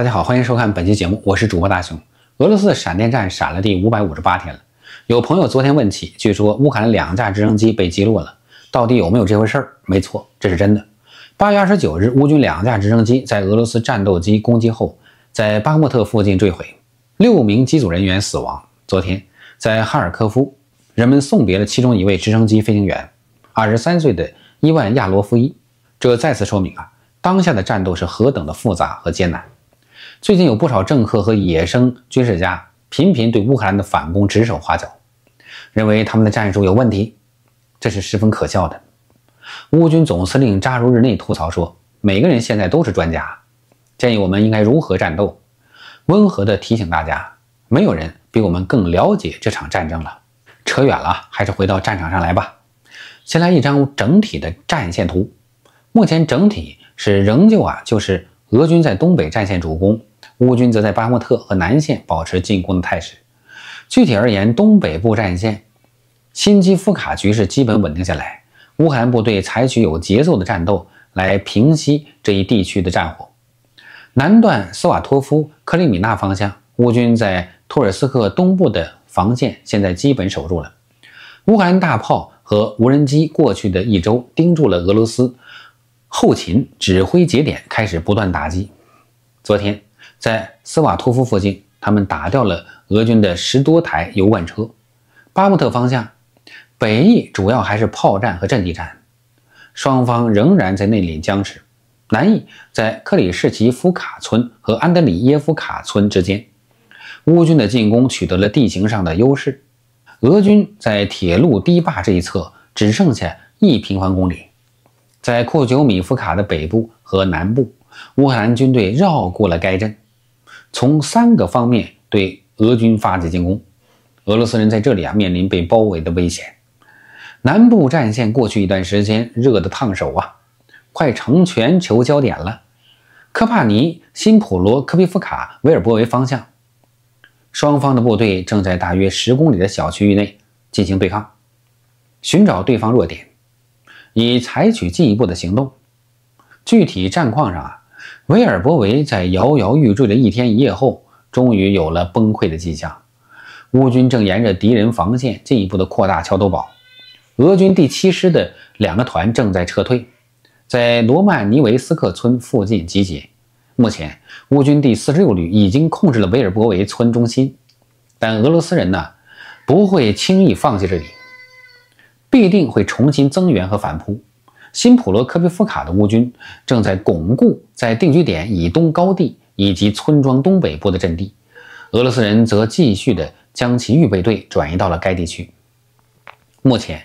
大家好，欢迎收看本期节目，我是主播大熊。俄罗斯闪电战闪了第五百五十八天了。有朋友昨天问起，据说乌克兰两架直升机被击落了，到底有没有这回事儿？没错，这是真的。八月二十九日，乌军两架直升机在俄罗斯战斗机攻击后，在巴莫特附近坠毁，六名机组人员死亡。昨天在哈尔科夫，人们送别了其中一位直升机飞行员，二十三岁的伊万亚罗夫伊。这再次说明啊，当下的战斗是何等的复杂和艰难。最近有不少政客和野生军事家频频对乌克兰的反攻指手画脚，认为他们的战术有问题，这是十分可笑的。乌军总司令扎卢日内吐槽说：“每个人现在都是专家，建议我们应该如何战斗。”温和地提醒大家，没有人比我们更了解这场战争了。扯远了，还是回到战场上来吧。先来一张整体的战线图，目前整体是仍旧啊，就是俄军在东北战线主攻。乌军则在巴莫特和南线保持进攻的态势。具体而言，东北部战线新基夫卡局势基本稳定下来，乌克兰部队采取有节奏的战斗来平息这一地区的战火。南段斯瓦托夫、克里米纳方向，乌军在托尔斯克东部的防线现在基本守住了。乌克兰大炮和无人机过去的一周盯住了俄罗斯后勤指挥节点，开始不断打击。昨天。在斯瓦托夫附近，他们打掉了俄军的十多台油罐车。巴穆特方向，北翼主要还是炮战和阵地战，双方仍然在内敛僵持。南翼在克里什奇夫卡村和安德里耶夫卡村之间，乌军的进攻取得了地形上的优势。俄军在铁路堤坝这一侧只剩下一平方公里。在库久米夫卡的北部和南部，乌克兰军队绕过了该镇。从三个方面对俄军发起进攻，俄罗斯人在这里啊面临被包围的危险。南部战线过去一段时间热得烫手啊，快成全球焦点了。科帕尼、新普罗、科皮夫卡、维尔波维方向，双方的部队正在大约十公里的小区域内进行对抗，寻找对方弱点，以采取进一步的行动。具体战况上啊。维尔博维在摇摇欲坠的一天一夜后，终于有了崩溃的迹象。乌军正沿着敌人防线进一步的扩大桥头堡，俄军第七师的两个团正在撤退，在罗曼尼维斯克村附近集结。目前，乌军第四十六旅已经控制了维尔博维村中心，但俄罗斯人呢，不会轻易放弃这里，必定会重新增援和反扑。新普罗科皮夫卡的乌军正在巩固在定居点以东高地以及村庄东北部的阵地，俄罗斯人则继续的将其预备队转移到了该地区。目前，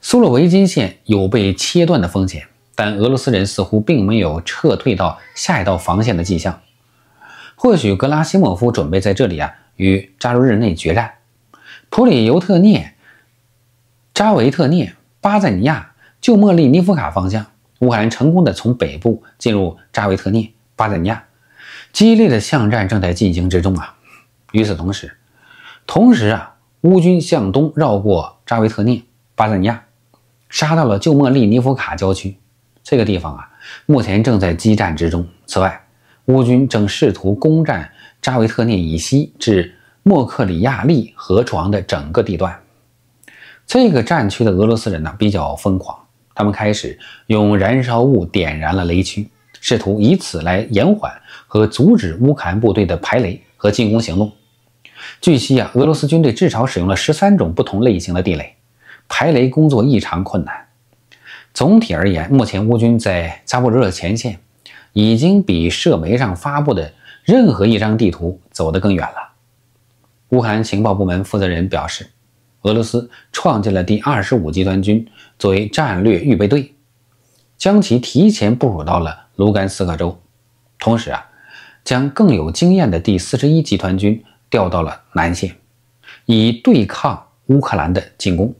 苏洛维金线有被切断的风险，但俄罗斯人似乎并没有撤退到下一道防线的迹象。或许格拉西莫夫准备在这里啊与扎卢日内决战。普里尤特涅、扎维特涅、巴赞尼亚。旧莫利尼夫卡方向，乌克兰成功的从北部进入扎维特涅巴赞尼亚，激烈的巷战正在进行之中啊。与此同时，同时啊，乌军向东绕过扎维特涅巴赞尼亚，杀到了旧莫利尼夫卡郊区，这个地方啊，目前正在激战之中。此外，乌军正试图攻占扎维特涅以西至莫克里亚利河床的整个地段。这个战区的俄罗斯人呢，比较疯狂。他们开始用燃烧物点燃了雷区，试图以此来延缓和阻止乌克兰部队的排雷和进攻行动。据悉啊，俄罗斯军队至少使用了十三种不同类型的地雷，排雷工作异常困难。总体而言，目前乌军在扎波罗热前线已经比社媒上发布的任何一张地图走得更远了。乌克兰情报部门负责人表示。俄罗斯创建了第二十五集团军作为战略预备队，将其提前部署到了卢甘斯克州。同时啊，将更有经验的第四十一集团军调到了南线，以对抗乌克兰的进攻。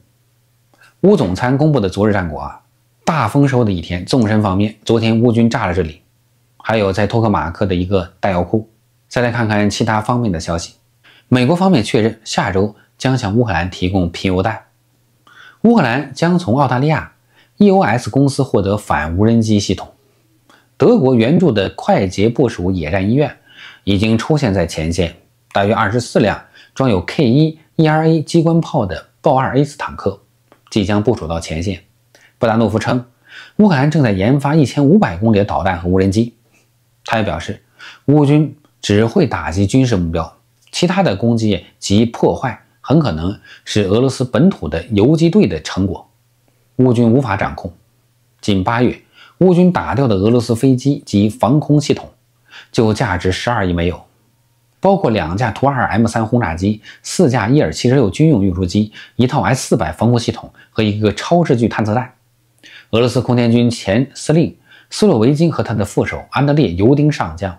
乌总参公布的昨日战果啊，大丰收的一天。纵深方面，昨天乌军炸了这里，还有在托克马克的一个弹药库。再来看看其他方面的消息，美国方面确认下周。将向乌克兰提供贫铀弹。乌克兰将从澳大利亚 EOS 公司获得反无人机系统。德国援助的快捷部署野战医院已经出现在前线。大约二十四辆装有 K-1 ERA 机关炮的豹 2A4 坦克即将部署到前线。布达诺夫称，乌克兰正在研发一千五百公里的导弹和无人机。他也表示，乌军只会打击军事目标，其他的攻击及破坏。很可能是俄罗斯本土的游击队的成果，乌军无法掌控。仅八月，乌军打掉的俄罗斯飞机及防空系统就价值十二亿美油，包括两架图 -2M3 轰炸机、四架伊尔 -76 军用运输机、一套 S-400 防空系统和一个超视距探测弹。俄罗斯空天军前司令斯洛维金和他的副手安德烈·尤丁上将，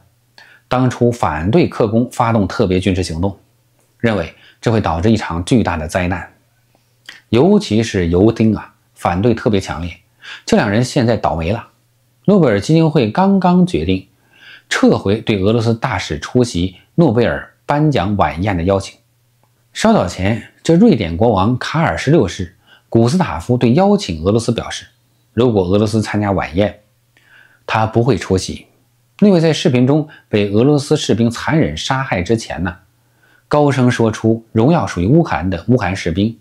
当初反对克宫发动特别军事行动，认为。这会导致一场巨大的灾难，尤其是尤丁啊，反对特别强烈。这两人现在倒霉了。诺贝尔基金会刚刚决定撤回对俄罗斯大使出席诺贝尔颁奖晚宴的邀请。稍早前，这瑞典国王卡尔十六世古斯塔夫对邀请俄罗斯表示，如果俄罗斯参加晚宴，他不会出席。那位在视频中被俄罗斯士兵残忍杀害之前呢？高声说出“荣耀属于乌克兰的乌克兰士兵”，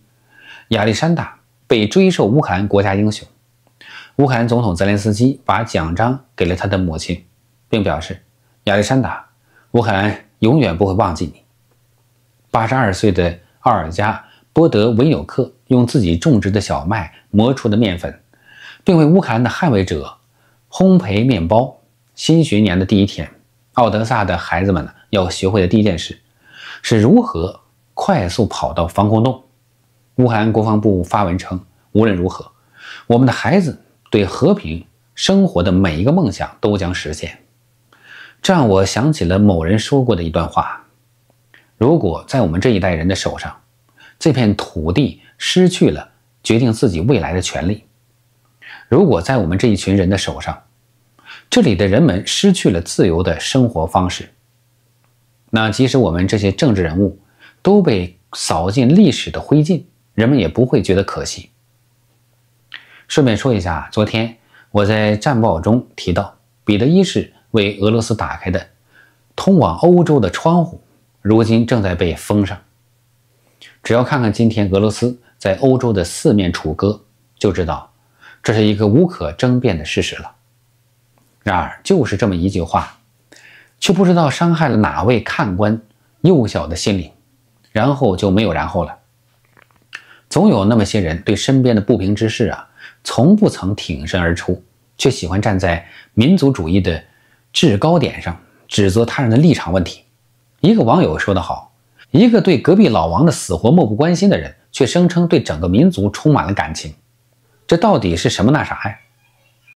亚历山大被追授乌克兰国家英雄。乌克兰总统泽连斯基把奖章给了他的母亲，并表示：“亚历山大，乌克兰永远不会忘记你。”八十二岁的奥尔加·波德维纽克用自己种植的小麦磨出的面粉，并为乌克兰的捍卫者烘焙面包。新学年的第一天，奥德萨的孩子们呢，要学会的第一件事。是如何快速跑到防空洞？乌克兰国防部发文称：“无论如何，我们的孩子对和平生活的每一个梦想都将实现。”这让我想起了某人说过的一段话：“如果在我们这一代人的手上，这片土地失去了决定自己未来的权利；如果在我们这一群人的手上，这里的人们失去了自由的生活方式。”那即使我们这些政治人物都被扫进历史的灰烬，人们也不会觉得可惜。顺便说一下，昨天我在战报中提到，彼得一世为俄罗斯打开的通往欧洲的窗户，如今正在被封上。只要看看今天俄罗斯在欧洲的四面楚歌，就知道这是一个无可争辩的事实了。然而，就是这么一句话。却不知道伤害了哪位看官幼小的心灵，然后就没有然后了。总有那么些人对身边的不平之事啊，从不曾挺身而出，却喜欢站在民族主义的制高点上指责他人的立场问题。一个网友说得好：“一个对隔壁老王的死活漠不关心的人，却声称对整个民族充满了感情，这到底是什么那啥呀？”